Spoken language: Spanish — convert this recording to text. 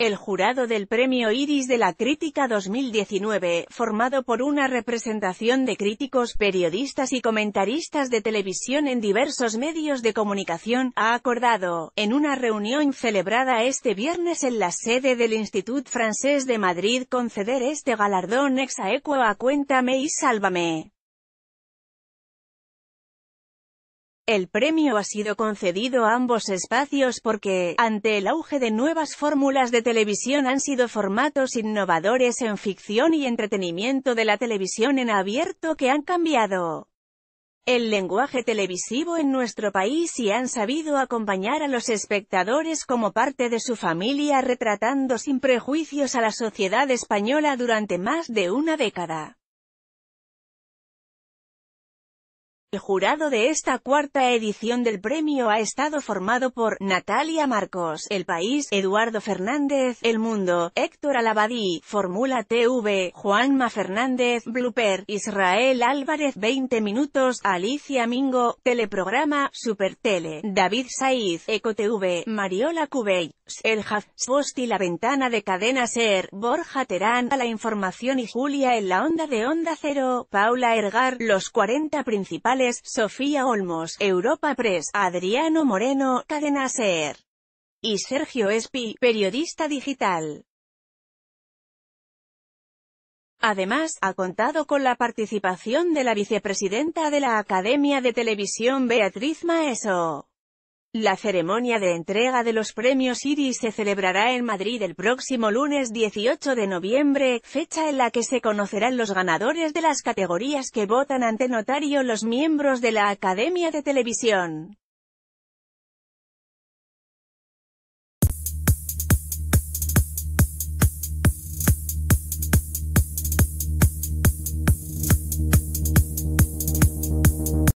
El jurado del Premio Iris de la Crítica 2019, formado por una representación de críticos, periodistas y comentaristas de televisión en diversos medios de comunicación, ha acordado, en una reunión celebrada este viernes en la sede del Institut Francés de Madrid, conceder este galardón ex aequo a Cuéntame y Sálvame. El premio ha sido concedido a ambos espacios porque, ante el auge de nuevas fórmulas de televisión han sido formatos innovadores en ficción y entretenimiento de la televisión en abierto que han cambiado el lenguaje televisivo en nuestro país y han sabido acompañar a los espectadores como parte de su familia retratando sin prejuicios a la sociedad española durante más de una década. El jurado de esta cuarta edición del premio ha estado formado por Natalia Marcos, El País, Eduardo Fernández, El Mundo, Héctor Alabadí, Fórmula TV, Juanma Fernández, Blooper, Israel Álvarez, 20 Minutos, Alicia Mingo, Teleprograma, Supertele, David Saiz, EcoTV, Mariola Cubey, El Haf, Post y La Ventana de Cadena Ser, Borja Terán, A la Información y Julia en la Onda de Onda Cero, Paula Ergar, Los 40 principales Sofía Olmos, Europa Press, Adriano Moreno, Cadena Ser. Y Sergio Espi, periodista digital. Además, ha contado con la participación de la vicepresidenta de la Academia de Televisión Beatriz Maeso. La ceremonia de entrega de los premios Iris se celebrará en Madrid el próximo lunes 18 de noviembre, fecha en la que se conocerán los ganadores de las categorías que votan ante notario los miembros de la Academia de Televisión.